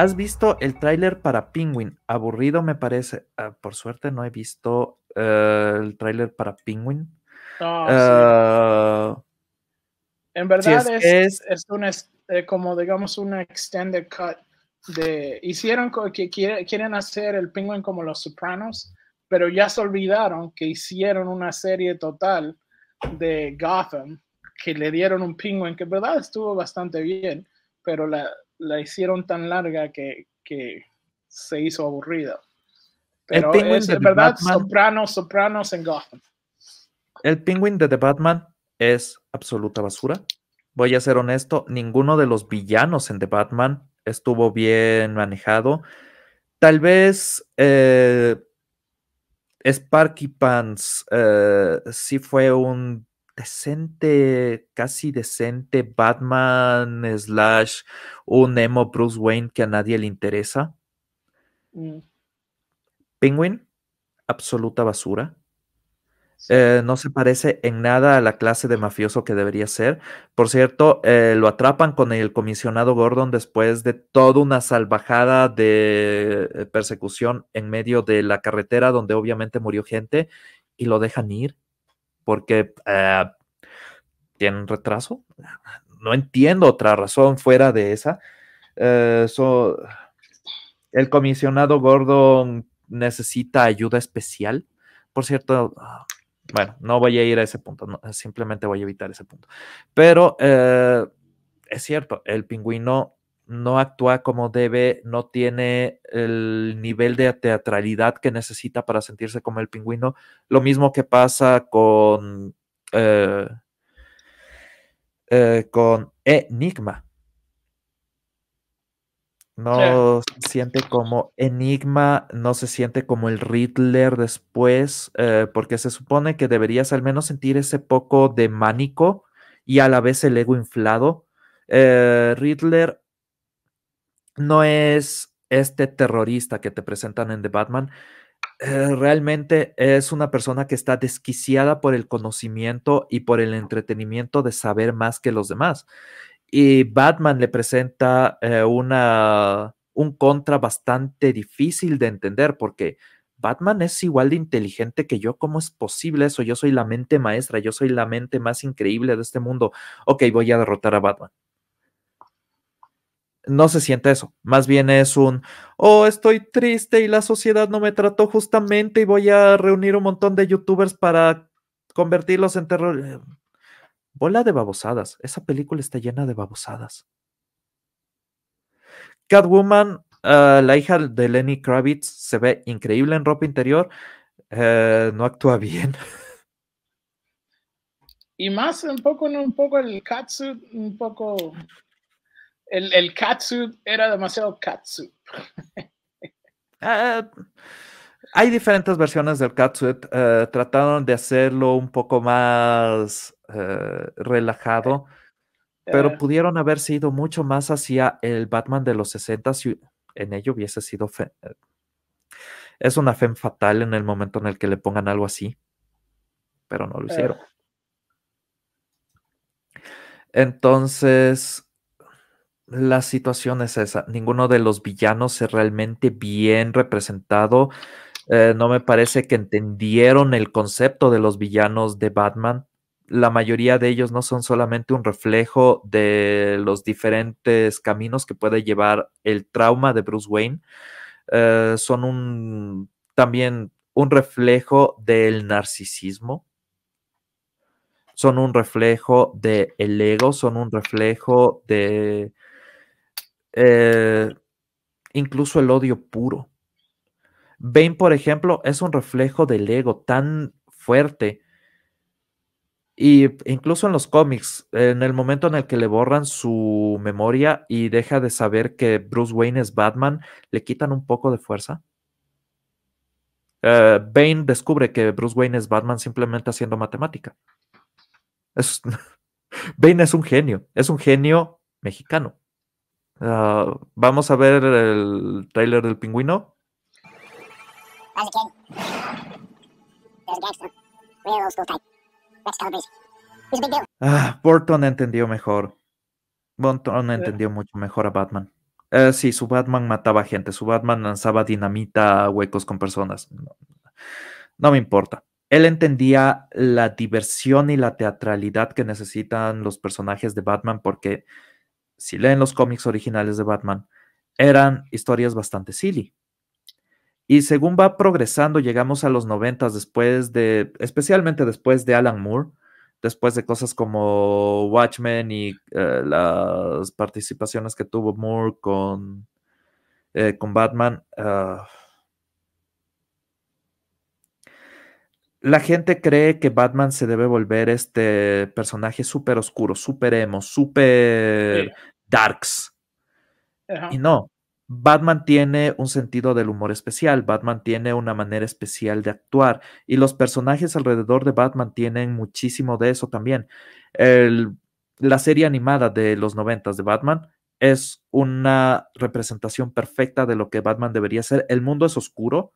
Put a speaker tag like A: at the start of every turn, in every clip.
A: ¿Has visto el tráiler para Penguin? Aburrido me parece. Ah, por suerte no he visto eh, el tráiler para Penguin. Ah, ah,
B: en verdad es, un, eh, como digamos una extended cut de hicieron que quieren hacer el Penguin como los Sopranos, pero ya se olvidaron que hicieron una serie total de Gotham que le dieron un Penguin que en verdad estuvo bastante bien pero la, hicieron tan larga que, se hizo aburrida.
A: el es, de
B: Sopranos, Sopranos en Gotham.
A: El Penguin de The Batman es absoluta basura. Voy a ser honesto, ninguno de los villanos en The Batman estuvo bien manejado. Tal vez eh, Sparky Pants eh, sí fue un decente, casi decente Batman slash un emo Bruce Wayne que a nadie le interesa. Mm. Penguin, absoluta basura. Eh, no se parece en nada a la clase de mafioso que debería ser. Por cierto, eh, lo atrapan con el comisionado Gordon después de toda una salvajada de eh, persecución en medio de la carretera donde obviamente murió gente y lo dejan ir porque eh, tiene tienen retraso. No entiendo otra razón fuera de esa. Eh, el comisionado Gordon necesita ayuda especial. Por cierto, ah, bueno, no voy a ir a ese punto, simplemente voy a evitar ese punto. Pero eh, es cierto, el pingüino no actúa como debe, no tiene el nivel de teatralidad que necesita para sentirse como el pingüino. Lo mismo que pasa con, eh, eh, con Enigma. No se siente como Enigma, no se siente como el Riddler después, eh, porque se supone que deberías al menos sentir ese poco de mánico y a la vez el ego inflado. ridler Riddler no es este terrorista que te presentan en The Batman, eh, realmente es una persona que está desquiciada por el conocimiento y por el entretenimiento de saber más que los demás. Y Batman le presenta eh, una, un contra bastante difícil de entender porque Batman es igual de inteligente que yo. ¿Cómo es posible eso? Yo soy la mente maestra, yo soy la mente más increíble de este mundo. Ok, voy a derrotar a Batman no se siente eso. Más bien es un, oh, estoy triste y la sociedad no me trató justamente y voy a reunir un montón de youtubers para convertirlos en terror. Eh, bola de babosadas. Esa película está llena de babosadas. Catwoman, ah, la hija de Lenny Kravitz, se ve increíble en ropa interior. Eh, no actúa bien.
B: Y más un poco, un poco el catsuit, un poco el, el catsuit era demasiado catsuit.
A: Ah, hay diferentes versiones del catsuit. Eh, trataron de hacerlo un poco más eh, relajado, eh, pero pudieron haber sido mucho más hacia el Batman de los 60 si en ello hubiese sido. Fe es una fe fatal en el momento en el que le pongan algo así, pero no lo hicieron. Entonces, la situación es esa. Ninguno de los villanos es realmente bien representado. Eh, no me parece que entendieron el concepto de los villanos de Batman. La mayoría de ellos no son solamente un reflejo de los diferentes caminos que puede llevar el trauma de Bruce Wayne. Eh, son un, también un reflejo del narcisismo son un reflejo del el ego, son un reflejo de eh, incluso el odio puro. Bane, por ejemplo, es un reflejo del ego tan fuerte. Y incluso en los cómics, en el momento en el que le borran su memoria y deja de saber que Bruce Wayne es Batman, le quitan un poco de fuerza. Eh, Bane descubre que Bruce Wayne es Batman simplemente haciendo matemática. Es... Bane es un genio, es un genio mexicano. Ah, vamos a ver el tráiler del pingüino. Ah, Burton entendió mejor. Burton entendió mucho mejor a Batman. Eh, sí, su Batman mataba gente, su Batman lanzaba dinamita a huecos con personas. no me importa. Él entendía la diversión y la teatralidad que necesitan los personajes de Batman porque si leen los cómics originales de Batman, eran historias bastante silly. Y según va progresando, llegamos a los noventas después de, especialmente después de Alan Moore, después de cosas como Watchmen y eh, las participaciones que tuvo Moore con, eh, con Batman. Ah, La gente cree que Batman se debe volver este personaje súper oscuro, súper emo, súper darks. Y no, Batman tiene un sentido del humor especial, Batman tiene una manera especial de actuar y los personajes alrededor de Batman tienen muchísimo de eso también. la serie animada de los noventas de Batman es una representación perfecta de lo que Batman debería ser. El mundo es oscuro,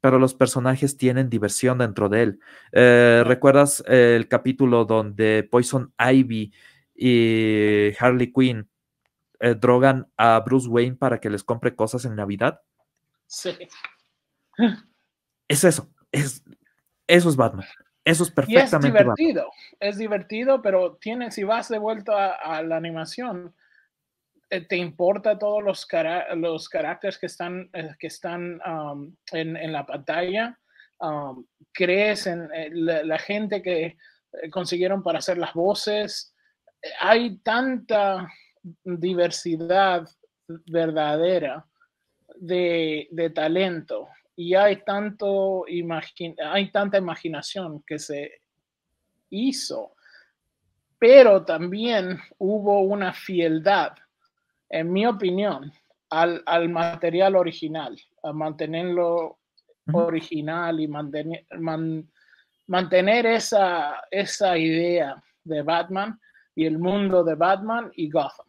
A: pero los personajes tienen diversión dentro de él. Eh, ¿Recuerdas el capítulo donde Poison Ivy y Harley Quinn eh, drogan a Bruce Wayne para que les compre cosas en Navidad? Sí. Es eso, es, eso es Batman. Eso es perfectamente. es divertido,
B: es divertido, pero tiene, si vas de vuelta a la animación, te importa todos los, los caracteres que están, eh, que están en, la pantalla, crees en eh, la, gente que eh, consiguieron para hacer las voces. Hay tanta diversidad verdadera de, talento y hay, tanto hay tanta imaginación que se hizo, pero también hubo una fieldad en mi opinión, al, material original, a mantenerlo original y mantener, esa, idea de Batman y el mundo de Batman y Gotham,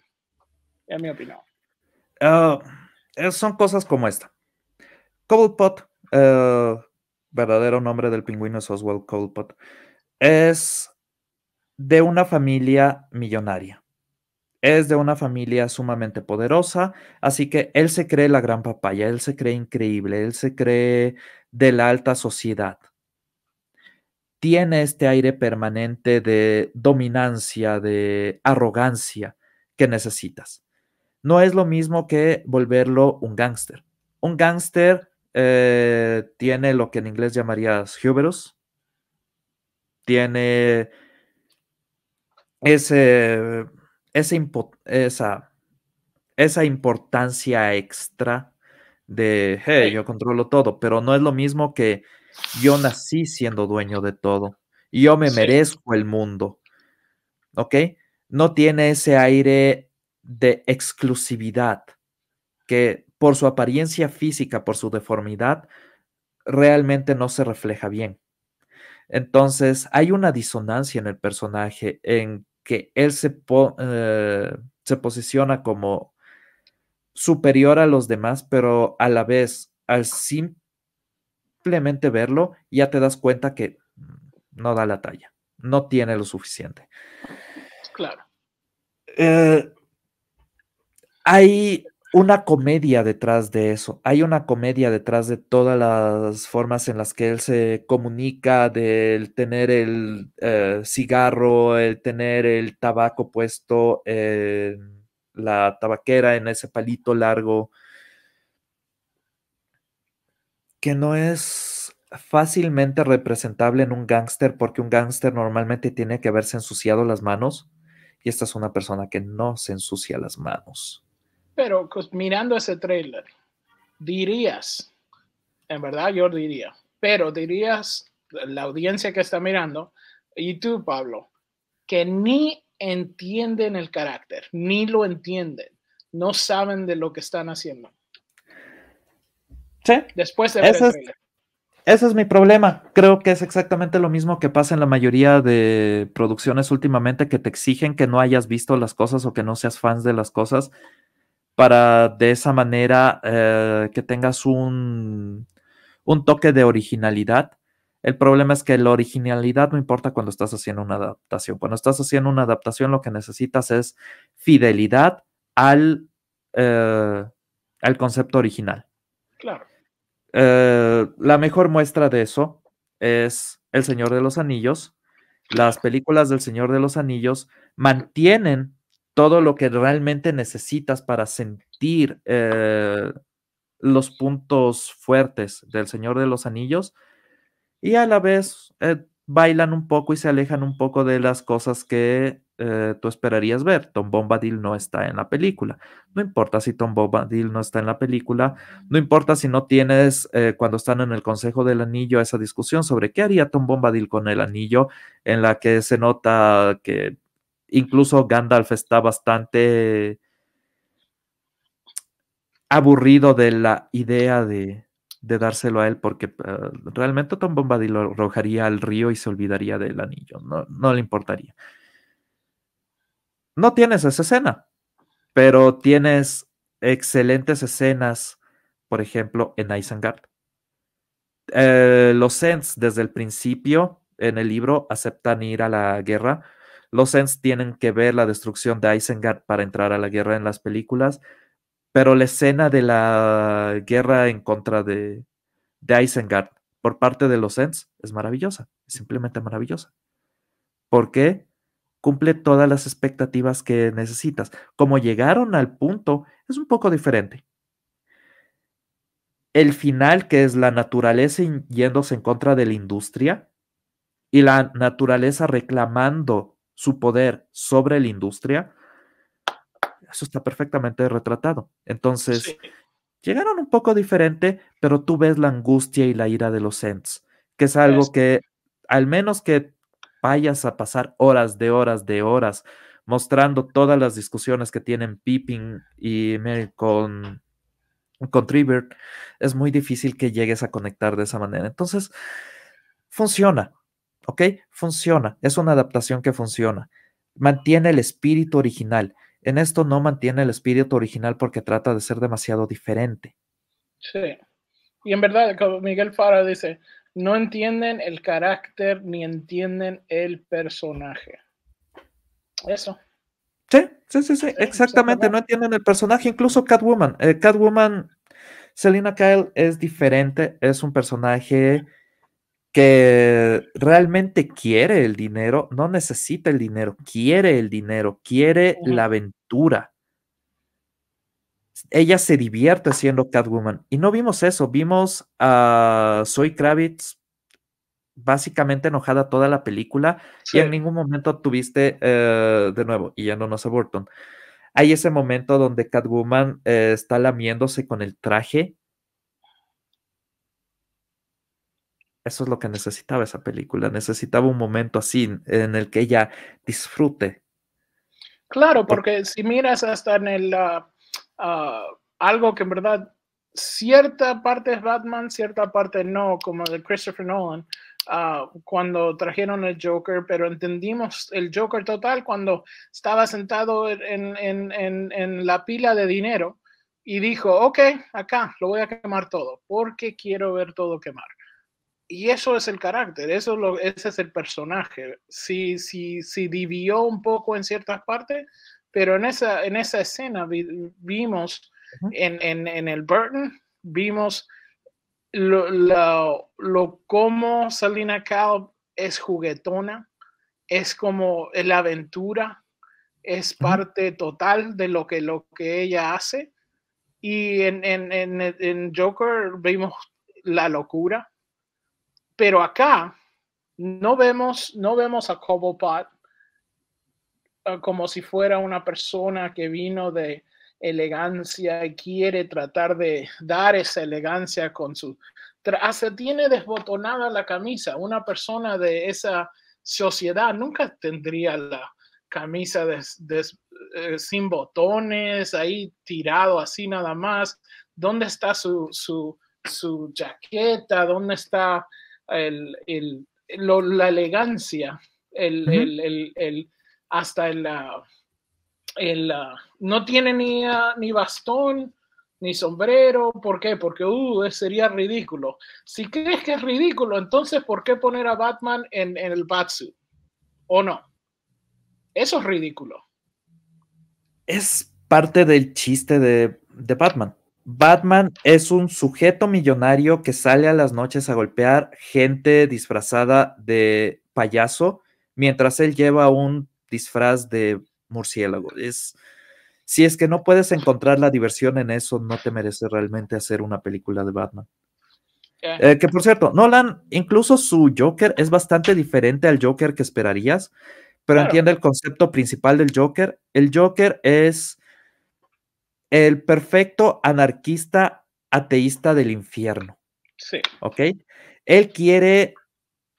B: en mi opinión.
A: Ah, son cosas como esta. Cobblepot, uh, verdadero nombre del pingüino es Oswald Cobblepot, es de una familia millonaria. Es de una familia sumamente poderosa, así que él se cree la gran papaya, él se cree increíble, él se cree de la alta sociedad. Tiene este aire permanente de dominancia, de arrogancia que necesitas. No es lo mismo que volverlo un gángster. Un gángster eh, tiene lo que en inglés llamarías huberos. tiene ese esa, esa, esa importancia extra de, hey, yo controlo todo, pero no es lo mismo que yo nací siendo dueño de todo y yo me merezco el mundo, ¿ok? No tiene ese aire de exclusividad que por su apariencia física, por su deformidad, realmente no se refleja bien. Entonces, hay una disonancia en el personaje, en que él se, eh, se posiciona como superior a los demás, pero a la vez, al simplemente verlo, ya te das cuenta que no da la talla, no tiene lo suficiente. Claro. Eh, hay una comedia detrás de eso. Hay una comedia detrás de todas las formas en las que él se comunica, del tener el eh, cigarro, el tener el tabaco puesto, la tabaquera en ese palito largo, que no es fácilmente representable en un gángster porque un gángster normalmente tiene que haberse ensuciado las manos y esta es una persona que no se ensucia las manos
B: pero pues, mirando ese trailer, dirías, en verdad yo diría, pero dirías la audiencia que está mirando, y tú, Pablo, que ni entienden el carácter, ni lo entienden, no saben de lo que están haciendo. Sí. Después de
A: Ese es mi problema. Creo que es exactamente lo mismo que pasa en la mayoría de producciones últimamente que te exigen que no hayas visto las cosas o que no seas fans de las cosas para de esa manera eh, que tengas un, toque de originalidad. El problema es que la originalidad no importa cuando estás haciendo una adaptación. Cuando estás haciendo una adaptación lo que necesitas es fidelidad al, eh, al concepto original. Claro. Eh, la mejor muestra de eso es El Señor de los Anillos. Las películas del Señor de los Anillos mantienen todo lo que realmente necesitas para sentir eh, los puntos fuertes del Señor de los Anillos y a la vez eh, bailan un poco y se alejan un poco de las cosas que eh, tú esperarías ver. Tom Bombadil no está en la película. No importa si Tom Bombadil no está en la película, no importa si no tienes cuando están en el Consejo del Anillo esa discusión sobre qué haría Tom Bombadil con el anillo, en la que se nota que Incluso Gandalf está bastante aburrido de la idea de, dárselo a él porque ah, realmente Tom Bombadil lo arrojaría al río y se olvidaría del anillo, no, le importaría. No tienes esa escena, pero tienes excelentes escenas, por ejemplo, en Isengard. Eh, los Ents desde el principio en el libro aceptan ir a la guerra los Ents tienen que ver la destrucción de Isengard para entrar a la guerra en las películas, pero la escena de la guerra en contra de, de Isengard por parte de los Ents es maravillosa, es simplemente maravillosa. porque Cumple todas las expectativas que necesitas. Como llegaron al punto, es un poco diferente. El final, que es la naturaleza yéndose en contra de la industria y la naturaleza reclamando su poder sobre la industria, eso está perfectamente retratado. Entonces, llegaron un poco diferente, pero tú ves la angustia y la ira de los Ents, que es algo que, al menos que vayas a pasar horas de horas de horas mostrando todas las discusiones que tienen Pippin y con, con es muy difícil que llegues a conectar de esa manera. Entonces, funciona, ¿ok? Funciona, es una adaptación que funciona. Mantiene el espíritu original. En esto no mantiene el espíritu original porque trata de ser demasiado diferente.
B: Sí. Y en verdad, como Miguel Fara dice, no entienden el carácter ni entienden el personaje. Eso.
A: Sí, sí, sí, sí, exactamente. No entienden el personaje, incluso Catwoman. Eh, Catwoman, Selina Kyle es diferente, es un personaje que realmente quiere el dinero, no necesita el dinero, quiere el dinero, quiere la aventura. Ella se divierte siendo Catwoman. Y no vimos eso, vimos a Soy Kravitz básicamente enojada toda la película y en ningún momento tuviste, eh, de nuevo, y ya no nos aburton, hay ese momento donde Catwoman eh, está lamiéndose con el traje eso es lo que necesitaba esa película. Necesitaba un momento así en el que ella disfrute.
B: Claro, porque si miras hasta en el ah, ah, algo que en verdad cierta parte es Batman, cierta parte no, como de Christopher Nolan, ah, cuando trajeron el Joker, pero entendimos el Joker total cuando estaba sentado en, en la pila de dinero y dijo, ok, acá lo voy a quemar todo, porque quiero ver todo quemar y eso es el carácter, eso ese es el personaje. Si, si, si dividió un poco en ciertas partes, pero en esa, en esa escena vimos en, el Burton, vimos lo, lo, lo cómo Salina cao es juguetona, es como la aventura, es parte total de lo que, lo que ella hace. Y en, en, en Joker vimos la locura, pero acá no vemos, no vemos a Cobblepot eh, como si fuera una persona que vino de elegancia y quiere tratar de dar esa elegancia con su... Se tiene desbotonada la camisa. Una persona de esa sociedad nunca tendría la camisa eh, sin botones, ahí tirado así nada más. ¿Dónde está su, su, su jaqueta? ¿Dónde está el, la elegancia, el, hasta el, no tiene ni, ah, ni bastón ni sombrero, ¿por qué? Porque uh, sería ridículo. Si crees que es ridículo, entonces ¿por qué poner a Batman en, el Batsuit? ¿O no? Eso es ridículo.
A: Es parte del chiste de, de Batman. Batman es un sujeto millonario que sale a las noches a golpear gente disfrazada de payaso mientras él lleva un disfraz de murciélago. Es, si es que no puedes encontrar la diversión en eso, no te merece realmente hacer una película de Batman. Eh. Eh, que por cierto, Nolan, incluso su Joker es bastante diferente al Joker que esperarías, pero entiende el concepto principal del Joker. El Joker es el perfecto anarquista ateísta del infierno. Sí. ¿Ok? Él quiere,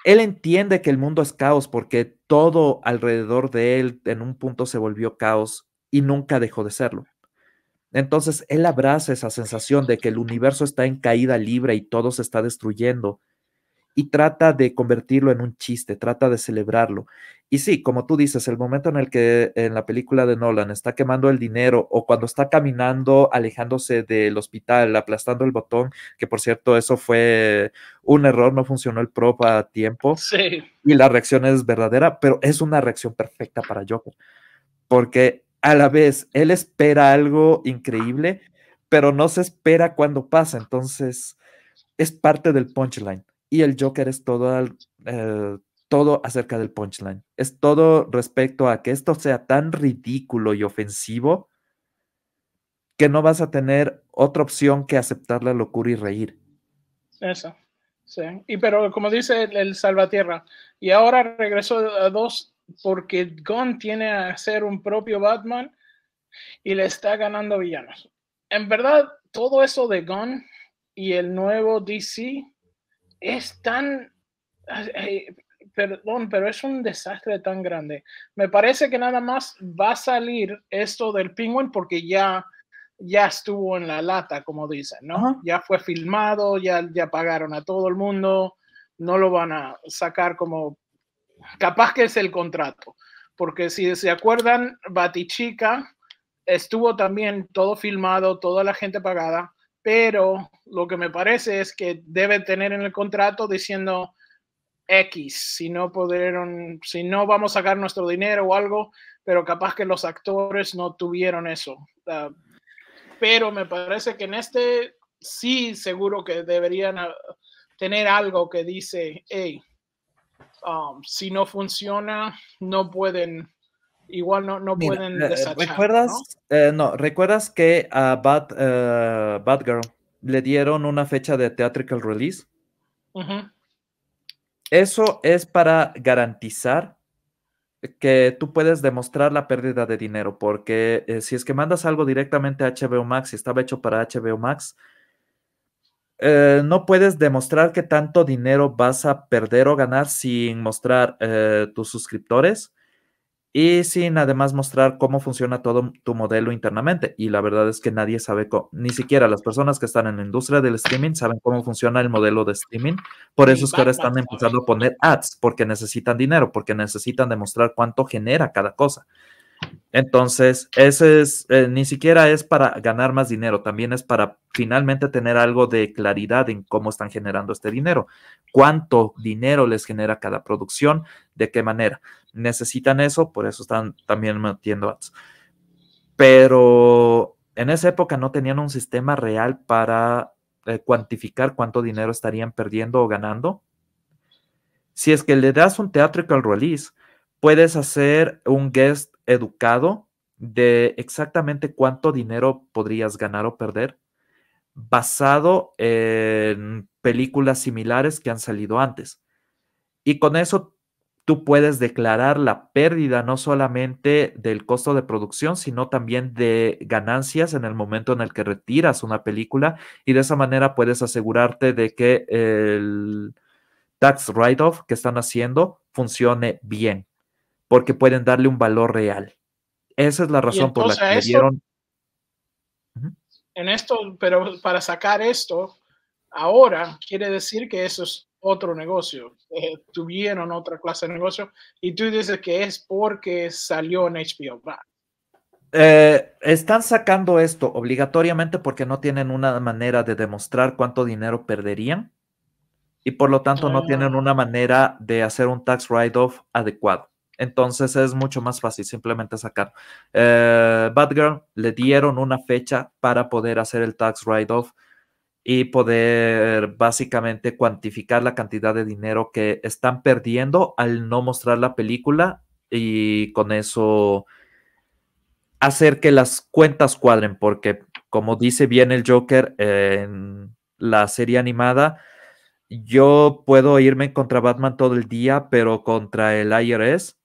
A: él entiende que el mundo es caos porque todo alrededor de él en un punto se volvió caos y nunca dejó de serlo. Entonces, él abraza esa sensación de que el universo está en caída libre y todo se está destruyendo y trata de convertirlo en un chiste, trata de celebrarlo. Y sí, como tú dices, el momento en el que en la película de Nolan está quemando el dinero o cuando está caminando, alejándose del hospital, aplastando el botón, que por cierto, eso fue un error, no funcionó el prop a tiempo. Sí. Y la reacción es verdadera, pero es una reacción perfecta para Joker, porque a la vez él espera algo increíble, pero no se espera cuando pasa, entonces es parte del punchline y el Joker es todo, eh, todo acerca del punchline. Es todo respecto a que esto sea tan ridículo y ofensivo que no vas a tener otra opción que aceptar la locura y reír.
B: Eso. Sí. Y pero como dice el, Salvatierra, y ahora regreso a dos porque Gunn tiene a ser un propio Batman y le está ganando villanos. En verdad, todo eso de Gunn y el nuevo DC es tan, perdón, pero es un desastre tan grande. Me parece que nada más va a salir esto del pingüino porque ya, ya estuvo en la lata, como dicen, ¿no? Ya fue filmado, ya, ya pagaron a todo el mundo, no lo van a sacar como, capaz que es el contrato, porque si se acuerdan, Batichica estuvo también todo filmado, toda la gente pagada pero lo que me parece es que debe tener en el contrato diciendo X, si no pudieron, si no vamos a sacar nuestro dinero o algo, pero capaz que los actores no tuvieron eso. Ah, pero me parece que en este sí seguro que deberían ah, tener algo que dice, hey, um, si no funciona, no pueden igual no, pueden eh,
A: eh, ¿Recuerdas? que a Bad, eh, Girl le dieron una fecha de theatrical release? Eso es para garantizar que tú puedes demostrar la pérdida de dinero, porque si es que mandas algo directamente a HBO Max y estaba hecho para HBO Max, no puedes demostrar que tanto dinero vas a perder o ganar sin mostrar tus suscriptores y sin además mostrar cómo funciona todo tu modelo internamente. Y la verdad es que nadie sabe, ni siquiera las personas que están en la industria del streaming saben cómo funciona el modelo de streaming. Por eso es que ahora están empezando a poner ads, porque necesitan dinero, porque necesitan demostrar cuánto genera cada cosa. Entonces, ese es, eh, ni siquiera es para ganar más dinero, también es para finalmente tener algo de claridad en cómo están generando este dinero, cuánto dinero les genera cada producción, de qué manera. Necesitan eso, por eso están también metiendo ads. Pero en esa época no tenían un sistema real para eh, cuantificar cuánto dinero estarían perdiendo o ganando. Si es que le das un al release, Puedes hacer un guest educado de exactamente cuánto dinero podrías ganar o perder basado en películas similares que han salido antes. Y con eso tú puedes declarar la pérdida no solamente del costo de producción, sino también de ganancias en el momento en el que retiras una película y de esa manera puedes asegurarte de que el tax write-off que están haciendo funcione bien porque pueden darle un valor real. Esa es la razón por la que esto, dieron.
B: En esto, pero para sacar esto, ahora quiere decir que eso es otro negocio. Eh, tuvieron otra clase de negocio y tú dices que es porque salió en HBO
A: eh, están sacando esto obligatoriamente porque no tienen una manera de demostrar cuánto dinero perderían y por lo tanto no tienen ah. una manera de hacer un tax write-off adecuado. Entonces es mucho más fácil simplemente sacar. Eh, Batgirl le dieron una fecha para poder hacer el tax write-off y poder básicamente cuantificar la cantidad de dinero que están perdiendo al no mostrar la película y con eso hacer que las cuentas cuadren, porque como dice bien el Joker en la serie animada, yo puedo irme contra Batman todo el día, pero contra el IRS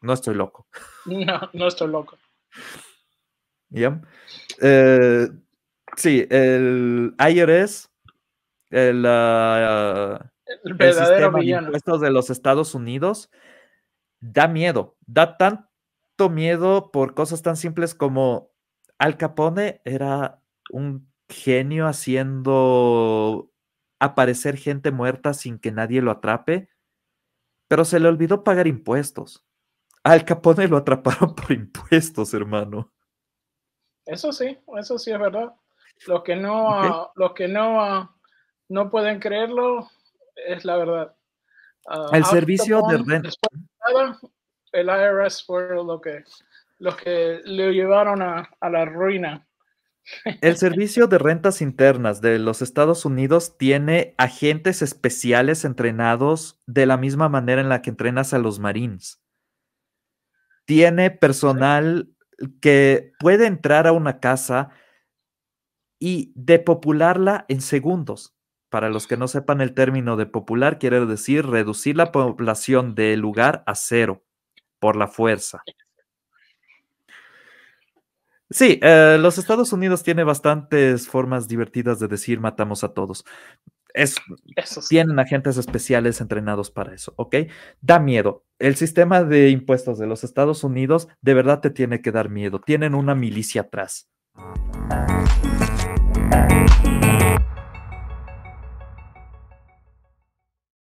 A: no estoy loco.
B: No, no estoy loco.
A: ¿Ya? Eh, sí, el IRS, ah, el, el sistema de de los Estados Unidos, da miedo, da tanto miedo por cosas tan simples como Al Capone era un genio haciendo aparecer gente muerta sin que nadie lo atrape, pero se le olvidó pagar impuestos. Al Capone lo atraparon por impuestos, hermano.
B: Eso sí, eso sí es verdad. Los que no, que no, no pueden creerlo, es la verdad. Ah, el servicio de rentas, el IRS fue lo que, los que le llevaron a la ruina.
A: El Servicio de Rentas Internas de los Estados Unidos tiene agentes especiales entrenados de la misma manera en la que entrenas a los Marines tiene personal que puede entrar a una casa y depopularla en segundos. Para los que no sepan el término depopular, quiere decir reducir la población del lugar a cero por la fuerza. Sí, eh, los Estados Unidos tiene bastantes formas divertidas de decir matamos a todos. Tienen agentes especiales entrenados para eso, ¿ok? Da miedo. El sistema de impuestos de los Estados Unidos de verdad te tiene que dar miedo. Tienen una milicia atrás.